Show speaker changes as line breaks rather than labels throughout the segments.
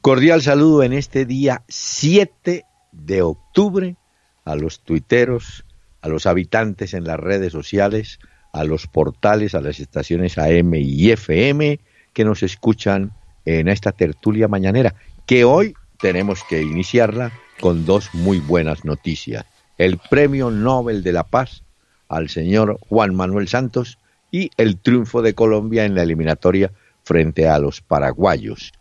cordial saludo en este día 7 de octubre a los tuiteros, a los habitantes en las redes sociales, a los portales, a las estaciones AM y FM que nos escuchan en esta tertulia mañanera, que hoy tenemos que iniciarla con dos muy buenas noticias. El Premio Nobel de la Paz al señor Juan Manuel Santos y el triunfo de Colombia en la eliminatoria frente a los paraguayos.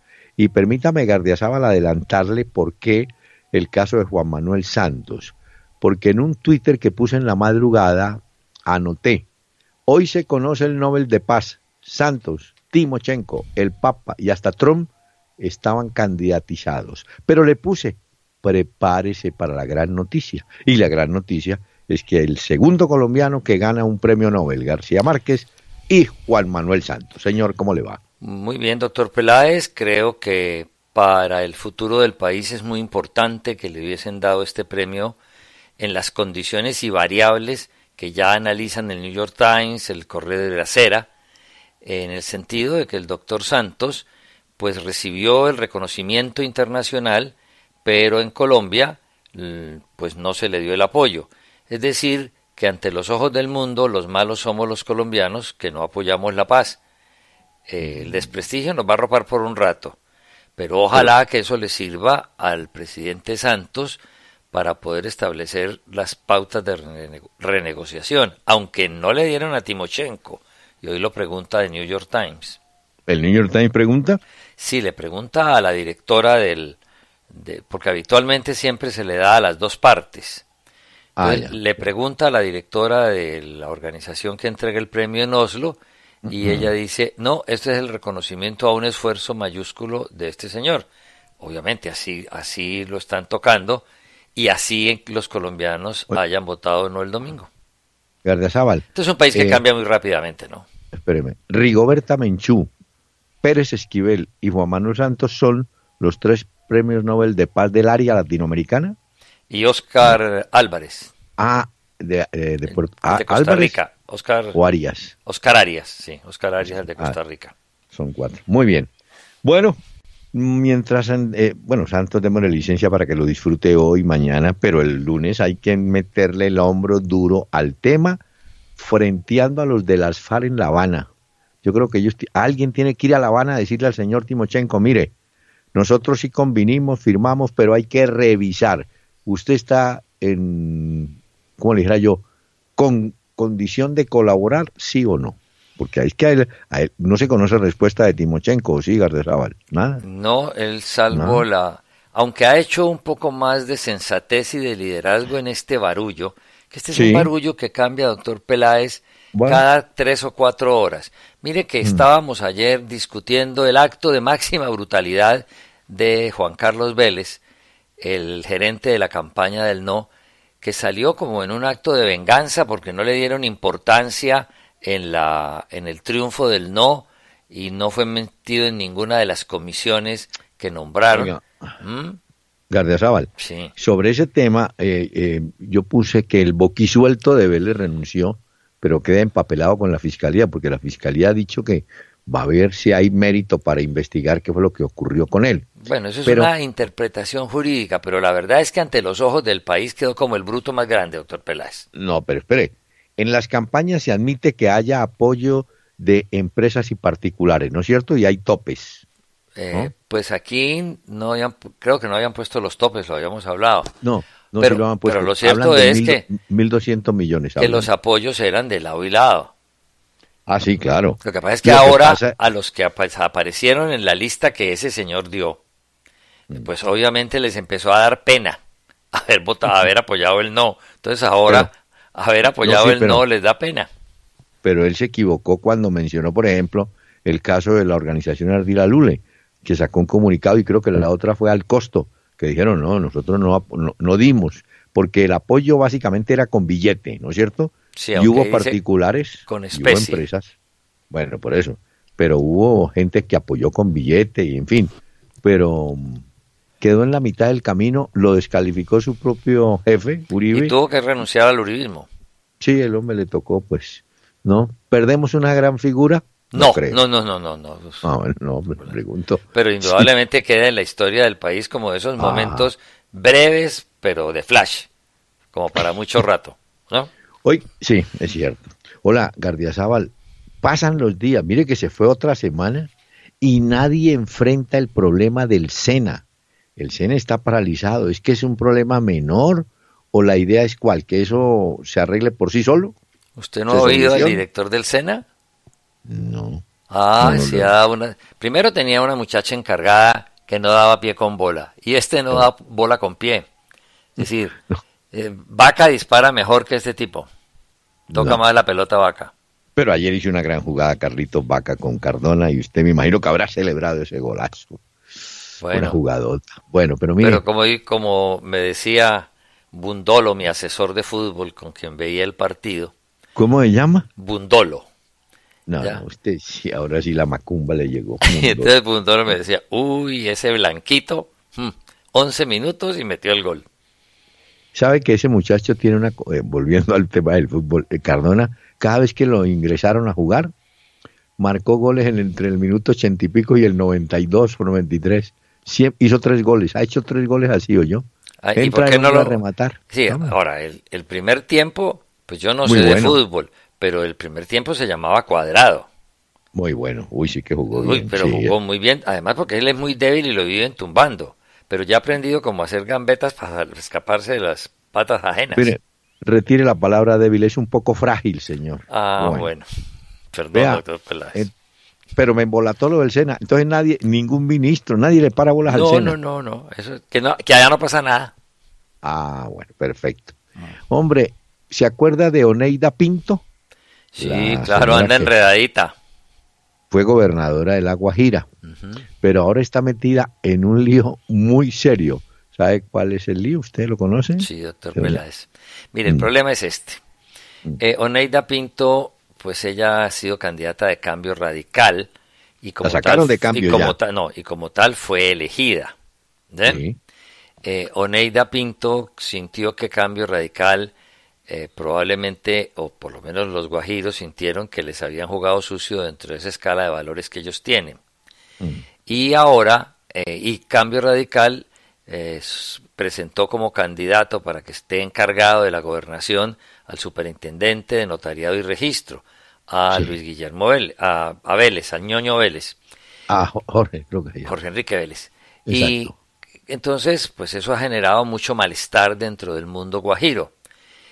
Y permítame, Gardiazabal, adelantarle por qué el caso de Juan Manuel Santos. Porque en un Twitter que puse en la madrugada, anoté, hoy se conoce el Nobel de Paz, Santos, Timochenko, el Papa y hasta Trump estaban candidatizados. Pero le puse, prepárese para la gran noticia. Y la gran noticia es que el segundo colombiano que gana un premio Nobel, García Márquez, y Juan Manuel Santos. Señor, ¿cómo le va?
Muy bien, doctor Peláez. Creo que para el futuro del país es muy importante que le hubiesen dado este premio en las condiciones y variables que ya analizan el New York Times, el Correo de la Cera, en el sentido de que el doctor Santos pues recibió el reconocimiento internacional, pero en Colombia mm, pues no se le dio el apoyo. Es decir, que ante los ojos del mundo los malos somos los colombianos que no apoyamos la paz eh, el desprestigio nos va a ropar por un rato, pero ojalá que eso le sirva al presidente Santos para poder establecer las pautas de renegociación, aunque no le dieron a Timochenko. Y hoy lo pregunta de New York Times.
¿El New York Times pregunta?
Sí, le pregunta a la directora del... porque habitualmente siempre se le da a las dos partes. Ah, le pregunta a la directora de la organización que entrega el premio en Oslo y ella dice, no, este es el reconocimiento a un esfuerzo mayúsculo de este señor. Obviamente, así, así lo están tocando y así los colombianos hayan votado no el domingo.
Gardiazabal. Este es un país que eh,
cambia muy rápidamente, ¿no?
Espéreme. Rigoberta Menchú, Pérez Esquivel y Juan Manuel Santos son los tres premios Nobel de Paz del área latinoamericana. Y
Oscar Álvarez.
Ah, de, eh, ah, Costa Rica.
Oscar. O Arias. Oscar Arias, sí, Oscar Arias, el de ah, Costa Rica.
son cuatro. Muy bien. Bueno, mientras, eh, bueno, Santos, démosle licencia para que lo disfrute hoy, mañana, pero el lunes hay que meterle el hombro duro al tema, frenteando a los de las FARC en La Habana. Yo creo que ellos, alguien tiene que ir a La Habana a decirle al señor Timochenko, mire, nosotros sí convinimos, firmamos, pero hay que revisar. Usted está en, ¿cómo le dijera yo? Con, condición de colaborar, sí o no? Porque es que a él, no se conoce la respuesta de Timochenko o de Raval, nada.
No, él salvó la... Aunque ha hecho un poco más de sensatez y de liderazgo en este barullo, que este es un barullo que cambia, doctor Peláez, cada tres o cuatro horas. Mire que mm. estábamos ayer discutiendo el acto de máxima brutalidad de Juan Carlos Vélez, el gerente de la campaña del No, que salió como en un acto de venganza porque no le dieron importancia en, la, en el triunfo del no y no fue metido en ninguna de las comisiones que nombraron. ¿Mm?
Gardiazabal, sobre ese tema eh, eh, yo puse que el boquisuelto de Vélez renunció, pero queda empapelado con la fiscalía, porque la fiscalía ha dicho que va a ver si hay mérito para investigar qué fue lo que ocurrió con él.
Bueno, eso es una interpretación jurídica, pero la verdad es que ante los ojos del país quedó como el bruto más grande, doctor Peláez.
No, pero espere, en las campañas se admite que haya apoyo de empresas y particulares, ¿no es cierto? Y hay topes.
Eh, pues aquí no habían, creo que no habían puesto los topes, lo habíamos hablado.
No, no se lo han puesto. Pero lo cierto es que 1.200 millones. Que los
apoyos eran de lado y lado.
Ah, sí, claro. Lo que pasa es que ahora
a los que aparecieron en la lista que ese señor dio, mm. pues obviamente les empezó a dar pena haber votado, haber apoyado el no. Entonces ahora haber apoyado el no les da pena.
Pero él se equivocó cuando mencionó, por ejemplo, el caso de la organización Ardila Lule, que sacó un comunicado y creo que la mm. otra fue al costo, que dijeron, no, nosotros no, no dimos, porque el apoyo básicamente era con billete, ¿no es cierto? y hubo particulares con y hubo empresas. Bueno, por eso. Pero hubo gente que apoyó con billete y en fin. Pero mm, quedó en la mitad del camino, lo descalificó su propio jefe, Uribe. Y
tuvo que renunciar al uribismo.
Sí, el hombre le tocó, pues, ¿no? ¿Perdemos una gran figura? No, no, no, no, no, no. No, ah, no me pregunto.
Pero indudablemente queda en la historia del país como de esos ah. momentos breves, pero de flash, como para mucho rato, ¿no?
Hoy, sí, es cierto. Hola, Gardiazabal. Pasan los días, mire que se fue otra semana y nadie enfrenta el problema del SENA. El SENA está paralizado. ¿Es que es un problema menor o la idea es cuál? ¿Que eso se arregle por sí solo? ¿Usted
no ha oído al director del SENA? No. Ah, sí, ah, primero tenía una muchacha encargada que no daba pie con bola y este no da bola con pie. Es decir, Eh, vaca dispara mejor que este tipo. Toca más la pelota Vaca.
Pero ayer hizo una gran jugada Carlitos Vaca con Cardona y usted me imagino que habrá celebrado ese golazo. Bueno, jugadota. Bueno, pero mira. Pero
como, como me decía Bundolo, mi asesor de fútbol con quien veía el partido.
¿Cómo se llama?
Bundolo.
No, usted sí, ahora sí la macumba le llegó. entonces
Bundolo me decía, uy, ese blanquito, 11 hmm, minutos y metió el gol
sabe que ese muchacho tiene una, eh, volviendo al tema del fútbol, eh, Cardona, cada vez que lo ingresaron a jugar, marcó goles en, entre el minuto ochenta y pico y el noventa y dos o y tres. hizo tres goles, ha hecho tres goles así, o yo. Ah, ¿Y por qué no lo rematar?
Sí, ahora, el, primer tiempo, pues yo no sé de fútbol, pero el primer tiempo se llamaba cuadrado.
Muy bueno, uy, sí que jugó bien.
pero jugó eh. muy bien, además porque él es muy débil y lo viven tumbando pero ya ha aprendido cómo hacer gambetas para escaparse de las patas ajenas. Mire,
retire la palabra débil, es un poco frágil, señor.
Ah, bueno. Perdón, doctor Peláez. Eh,
pero me embolató lo del Sena. Entonces nadie, ningún ministro, nadie le para bolas al Sena. No,
no, no, Eso, que no. Que allá no pasa nada.
Ah, bueno, perfecto. Ah. Hombre, ¿se acuerda de Oneida Pinto? Sí, claro, anda
enredadita.
Fue gobernadora de La Guajira pero ahora está metida en un lío muy serio. ¿Sabe cuál es el lío? ¿Usted lo conoce? Sí, doctor Peláez.
Mire, el mm. problema es este. Mm. Eh, Oneida Pinto, pues ella ha sido candidata de cambio radical y como, sacaron tal, de cambio y como no, y como tal fue elegida. Eh, Oneida Pinto sintió que cambio radical eh, probablemente, o por lo menos los guajiros sintieron que les habían jugado sucio dentro de esa escala de valores que ellos tienen. Mm. Y ahora, eh, y Cambio Radical eh, presentó como candidato para que esté encargado de la gobernación al superintendente de notariado y registro, a Luis Guillermo Vélez, a, Vélez, a ñoño Vélez.
A Jorge,
Enrique Vélez. Y entonces, pues eso ha generado mucho malestar dentro del mundo guajiro.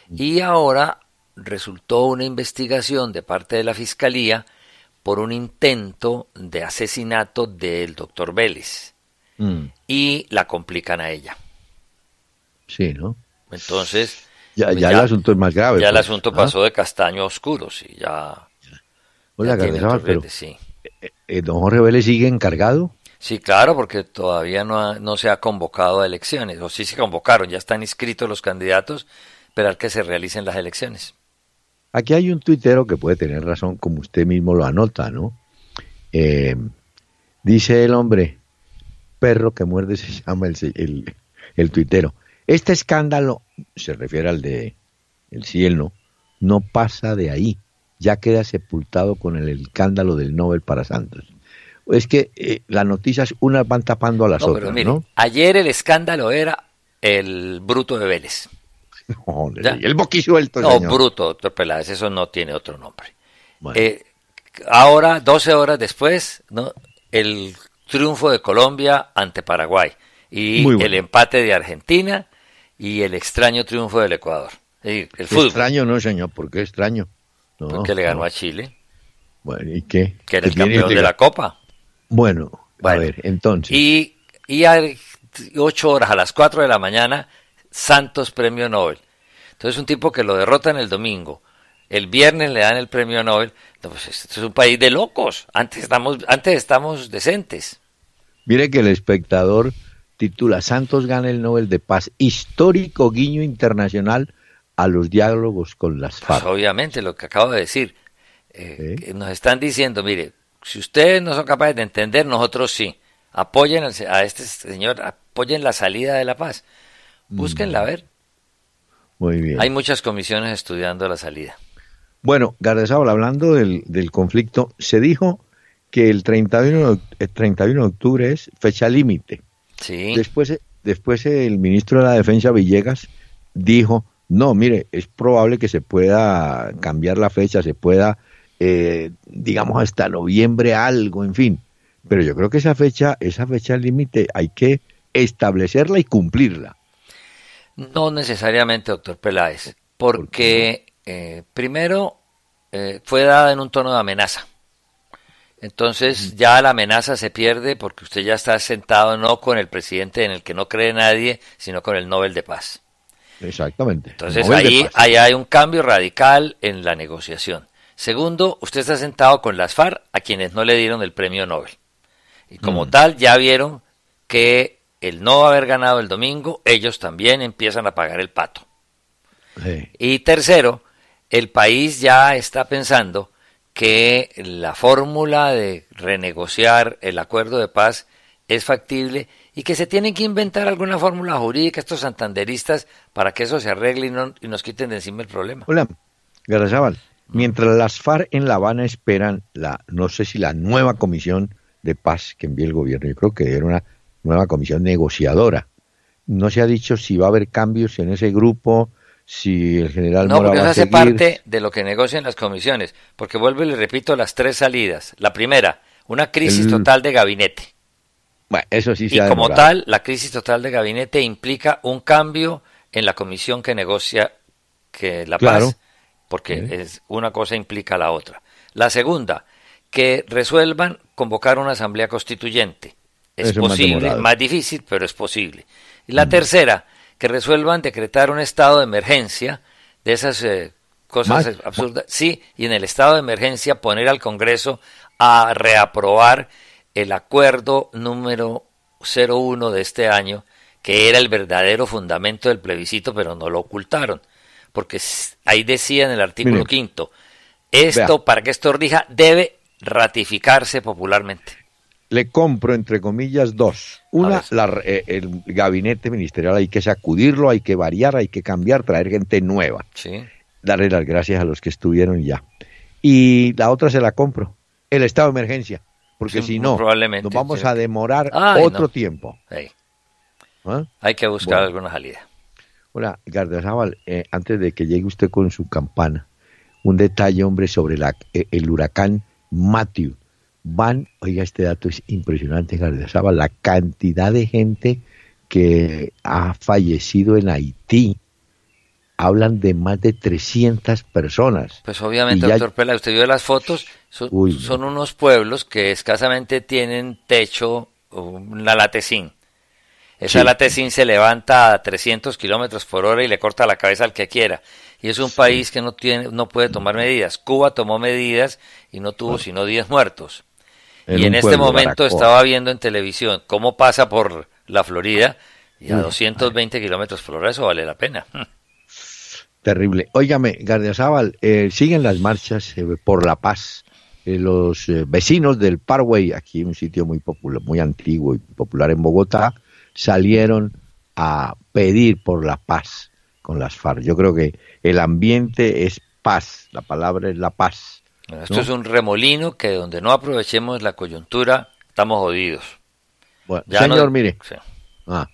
Mm. Y ahora resultó una investigación de parte de la Fiscalía por un intento de asesinato del doctor Vélez. Mm. Y la complican a ella. Sí, ¿no? Entonces...
Ya, el asunto es más grave. Ya el pues, asunto pasó
de castaño a oscuro, sí, ya...
Hola, sí. ¿Don Jorge Vélez sigue encargado?
Sí, claro, porque todavía no, no se ha convocado a elecciones, o sí se convocaron, ya están inscritos los candidatos, esperar que se realicen las elecciones.
Aquí hay un tuitero que puede tener razón, como usted mismo lo anota, ¿no? Eh, dice el hombre, perro que muerde se llama el, tuitero. Este escándalo, se refiere al de el cielo, no pasa de ahí. Ya queda sepultado con el escándalo del Nobel para Santos. Es que eh, las noticias unas van tapando a las otras. ¿no?
Ayer el escándalo era el bruto de Vélez. No, el boquisuelto. No, bruto, doctor eso no tiene otro nombre. Eh, ahora, 12 horas después, ¿no? el triunfo de Colombia ante Paraguay y el empate de Argentina y el extraño triunfo del Ecuador. El Extraño
no, señor, ¿por qué extraño? No, Porque le ganó a Chile. Bueno, ¿y qué? Que era el campeón de la Copa. Bueno, a ver, entonces.
Y, y a ocho horas, a las 4 de la mañana, Santos Premio Nobel. Entonces un tipo que lo derrota en el domingo, el viernes le dan el Premio Nobel. Entonces, pues, este es un país de locos. Antes estamos, antes estamos decentes.
Mire que el espectador titula Santos gana el Nobel de Paz, histórico guiño internacional a los diálogos con las pues,
FARC. obviamente, lo que acabo de decir. Eh, nos están diciendo, mire, si ustedes no son capaces de entender, nosotros sí. Apoyen a este señor, apoyen la salida de la paz. Mm. Búsquenla a ver. Muy bien. Hay muchas comisiones estudiando la salida.
Bueno, Gardezábal, hablando del, conflicto, se dijo que el 31, 31 de octubre es fecha límite. Sí. Después, después el ministro de la Defensa Villegas dijo, no, mire, es probable que se pueda cambiar la fecha, se pueda, eh, digamos, hasta noviembre algo, en fin. Pero yo creo que esa fecha, esa fecha límite hay que establecerla y cumplirla.
No necesariamente, doctor Peláez, porque eh, primero eh, fue dada en un tono de amenaza. Entonces ya la amenaza se pierde porque usted ya está sentado no con el presidente en el que no cree nadie, sino con el Nobel de Paz.
Exactamente. Entonces ahí,
hay un cambio radical en la negociación. Segundo, usted está sentado con las FARC a quienes no le dieron el premio Nobel. Y como mm. tal, ya vieron que el no haber ganado el domingo, ellos también empiezan a pagar el pato. Y tercero, el país ya está pensando que la fórmula de renegociar el acuerdo de paz es factible y que se tienen que inventar alguna fórmula jurídica estos santanderistas para que eso se arregle y, nos quiten de encima el problema.
Hola, Mientras las FARC en La Habana esperan la, no sé si la nueva comisión de paz que envía el gobierno, yo creo que era una nueva comisión negociadora. No se ha dicho si va a haber cambios en ese grupo, si el general... No, porque eso hace parte
de lo que negocian las comisiones, porque vuelvo y le repito las tres salidas. La primera, una crisis total de gabinete.
Bueno, eso sí se y como tal,
la crisis total de gabinete implica un cambio en la comisión que negocia que la paz, porque es una cosa implica la otra. La segunda, que resuelvan convocar una asamblea constituyente.
Es, posible, más
difícil, pero es posible. Y la mm. tercera, que resuelvan decretar un estado de emergencia de esas eh, cosas absurdas. Sí, y en el estado de emergencia poner al Congreso a reaprobar el acuerdo número 01 de este año, que era el verdadero fundamento del plebiscito, pero no lo ocultaron. Porque ahí decía en el artículo quinto, esto, para que esto rija, debe ratificarse popularmente
le compro, entre comillas, dos. Una, la, eh, el gabinete ministerial hay que sacudirlo, hay que variar, hay que cambiar, traer gente nueva. Darle las gracias a los que estuvieron ya. Y la otra se la compro, el estado de emergencia, porque si no, nos vamos a demorar otro tiempo. ¿Ah?
Hay que buscar alguna salida.
Hola, Garde eh, antes de que llegue usted con su campana, un detalle, hombre, sobre la, eh, el huracán Matthew van, oiga, este dato es impresionante en la cantidad de gente que ha fallecido en Haití. Hablan de más de 300 personas.
Pues obviamente, doctor Pela, usted vio las fotos, son, unos pueblos que escasamente tienen techo, una latecín. Esa latecín se levanta a 300 kilómetros por hora y le corta la cabeza al que quiera. Y es un país que no, tiene, no puede tomar medidas. Cuba tomó medidas y no tuvo ah. sino 10 muertos
y en este momento estaba
viendo en televisión cómo pasa por la Florida y a 220 mm. kilómetros por hora eso vale la pena.
Terrible. Óigame, Gardiazabal, eh, siguen las marchas eh, por la paz. Eh, los eh, vecinos del Parway, aquí un sitio muy popular, muy antiguo y popular en Bogotá, salieron a pedir por la paz con las FARC. Yo creo que el ambiente es paz, la palabra es la paz
esto es un remolino que donde no aprovechemos la coyuntura, estamos jodidos. Bueno,
señor, mire. Ah,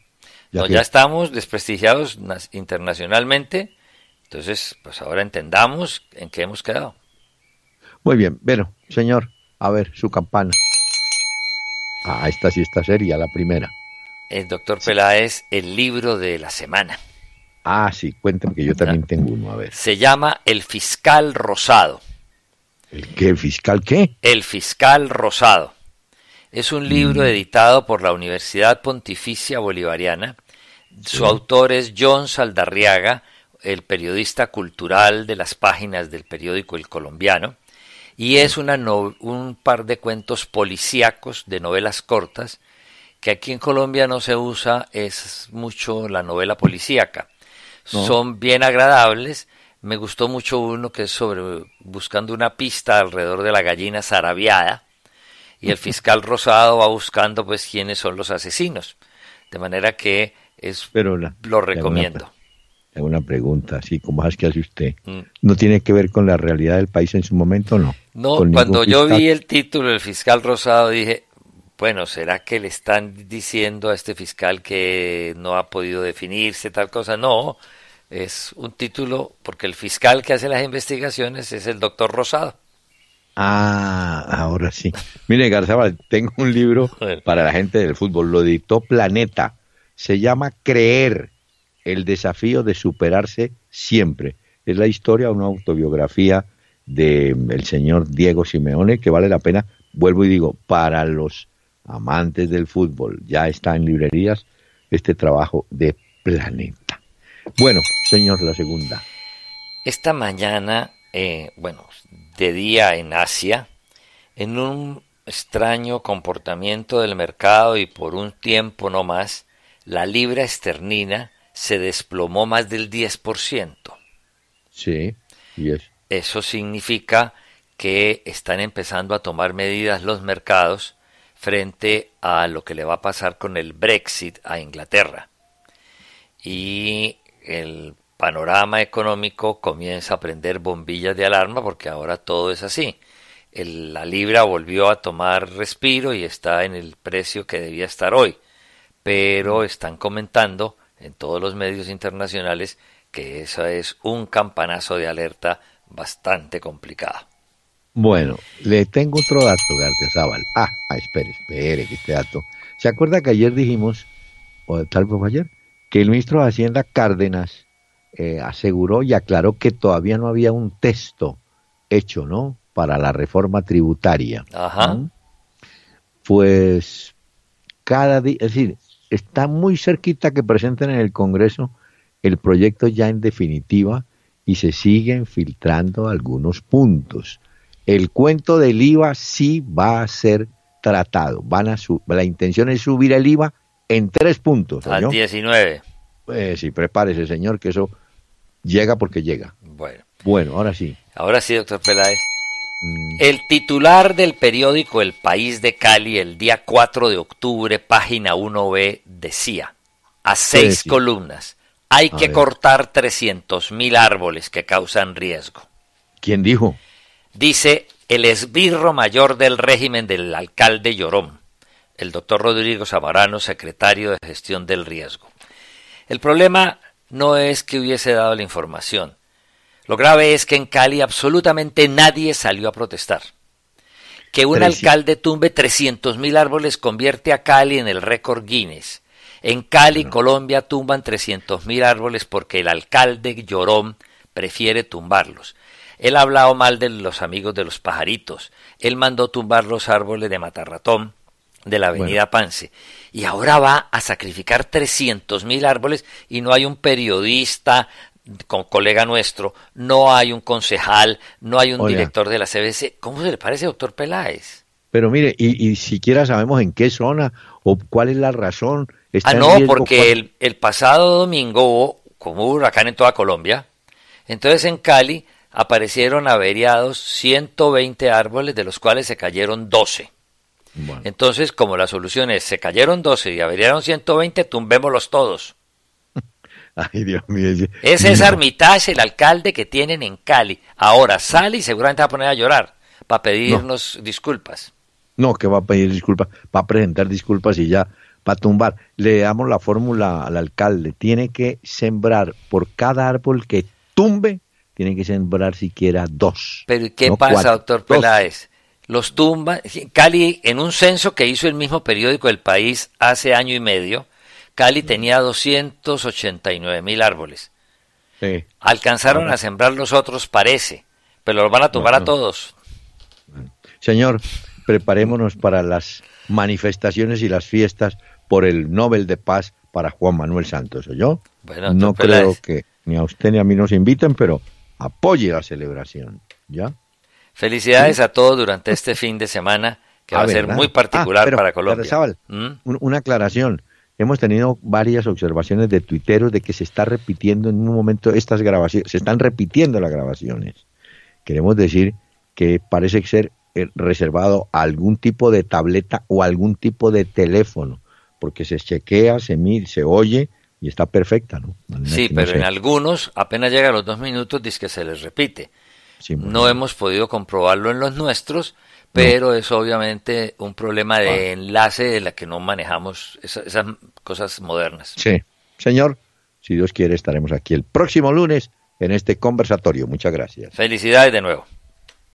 ya,
estamos desprestigiados internacionalmente, entonces pues ahora entendamos en qué hemos quedado.
Muy bien, bueno, señor, a ver, su campana. Ah, esta sí está seria, la primera.
El doctor Peláez, el libro de la semana.
Ah, sí, cuéntame que yo también ah. tengo uno, a ver.
Se llama El Fiscal Rosado.
¿El qué? ¿Fiscal qué?
El fiscal rosado. Es un libro mm. editado por la Universidad Pontificia Bolivariana. Su autor es John Saldarriaga, el periodista cultural de las páginas del periódico El Colombiano, y mm. es una un par de cuentos policíacos de novelas cortas, que aquí en Colombia no se usa es mucho la novela policíaca. Son bien agradables, me gustó mucho uno que es sobre buscando una pista alrededor de la gallina zarabiada y el fiscal Rosado va buscando pues quiénes son los asesinos. De manera que es lo recomiendo.
es una, pregunta, así como es que hace usted. Mm. ¿No tiene que ver con la realidad del país en su momento no? No, cuando yo vi
el título del fiscal Rosado dije, bueno, ¿será que le están diciendo a este fiscal que no ha podido definirse tal cosa? No, es un título porque el fiscal que hace las investigaciones es el doctor Rosado.
Ah, ahora sí. Mire, Garzabal, tengo un libro para la gente del fútbol. Lo editó Planeta. Se llama Creer, el desafío de superarse siempre. Es la historia, una autobiografía del mm, el señor Diego Simeone que vale la pena. Vuelvo y digo, para los amantes del fútbol, ya está en librerías este trabajo de Planeta. Bueno, señor, la segunda.
Esta mañana, eh, bueno, de día en Asia, en un extraño comportamiento del mercado y por un tiempo no más, la libra esternina se desplomó más del 10%. Sí, Eso significa que están empezando a tomar medidas los mercados frente a lo que le va a pasar con el Brexit a Inglaterra. Y el panorama económico comienza a prender bombillas de alarma porque ahora todo es así. la libra volvió a tomar respiro y está en el precio que debía estar hoy. Pero están comentando en todos los medios internacionales que eso es un campanazo de alerta bastante complicado
Bueno, le tengo otro dato, García Zaval ah, ah, espere, espere, que este dato. ¿Se acuerda que ayer dijimos, o tal vez ayer, que el ministro de Hacienda Cárdenas eh, aseguró y aclaró que todavía no había un texto hecho, ¿no? Para la reforma tributaria. Ajá. Pues cada día, es decir, está muy cerquita que presenten en el Congreso el proyecto ya en definitiva y se siguen filtrando algunos puntos. El cuento del IVA sí va a ser tratado. Van a la intención es subir el IVA en tres puntos. Al
19.
Pues sí, prepárese, señor, que eso llega porque llega. Bueno. ahora sí.
Ahora sí, doctor Peláez. Mm. El titular del periódico El País de Cali el día 4 de octubre, página 1B, decía, a seis columnas, hay que cortar cortar 300.000 árboles que causan riesgo. ¿Quién dijo? Dice el esbirro mayor del régimen del alcalde Llorón el doctor Rodrigo Samarano, secretario de Gestión del Riesgo. El problema no es que hubiese dado la información. Lo grave es que en Cali absolutamente nadie salió a protestar. Que un alcalde tumbe tumbe 300.000 árboles convierte a Cali en el récord Guinness. En Cali, Colombia, tumban 300.000 árboles porque el alcalde Llorón prefiere tumbarlos. Él ha hablado mal de los amigos de los pajaritos. Él mandó tumbar los árboles de Matarratón de la avenida Pance. Y ahora va a sacrificar 300 mil árboles y no hay un periodista, con colega nuestro, no hay un concejal, no hay un director de la CBC. ¿Cómo se le parece, doctor Peláez?
Pero mire, y, siquiera sabemos en qué zona o cuál es la razón. ah, no, porque
el, pasado domingo hubo como un huracán en toda Colombia. Entonces en Cali aparecieron averiados 120 árboles, de los cuales se cayeron 12. Entonces, como la solución es, se cayeron 12 y averiaron 120, tumbémoslos todos.
Ay, Dios mío.
Ese es Armitage, el alcalde que tienen en Cali. Ahora sale y seguramente va a poner a llorar para pedirnos disculpas.
No, que va a pedir disculpas, va a presentar disculpas y ya, para tumbar. Le damos la fórmula al alcalde. Tiene que sembrar por cada árbol que tumbe, tiene que sembrar siquiera dos.
Pero ¿qué pasa, doctor Peláez? los tumba. Cali, en un censo que hizo el mismo periódico El País hace año y medio, Cali tenía 289 mil árboles. Alcanzaron a sembrar los otros, parece, pero los van a tumbar a todos.
Señor, preparémonos para las manifestaciones y las fiestas por el Nobel de Paz para Juan Manuel Santos, ¿o yo? no creo que ni a usted ni a mí nos inviten, pero apoye la celebración, ¿ya?
Felicidades a todos durante este fin de semana, que ah, va a ser muy ah, particular para Colombia.
¿Mm? una aclaración. Hemos tenido varias observaciones de tuiteros de que se está repitiendo en un momento estas grabaciones, se están repitiendo las grabaciones. Queremos decir que parece ser eh, reservado algún tipo de tableta o algún tipo de teléfono, porque se chequea, se mide, se oye y está perfecta, ¿no?
sí, pero en algunos apenas llega a los dos minutos dice que se les repite no hemos podido comprobarlo en los nuestros, pero es obviamente un problema de enlace de la que no manejamos esas cosas modernas.
Sí, señor, si Dios quiere estaremos aquí el próximo lunes en este conversatorio. Muchas gracias.
Felicidades de nuevo.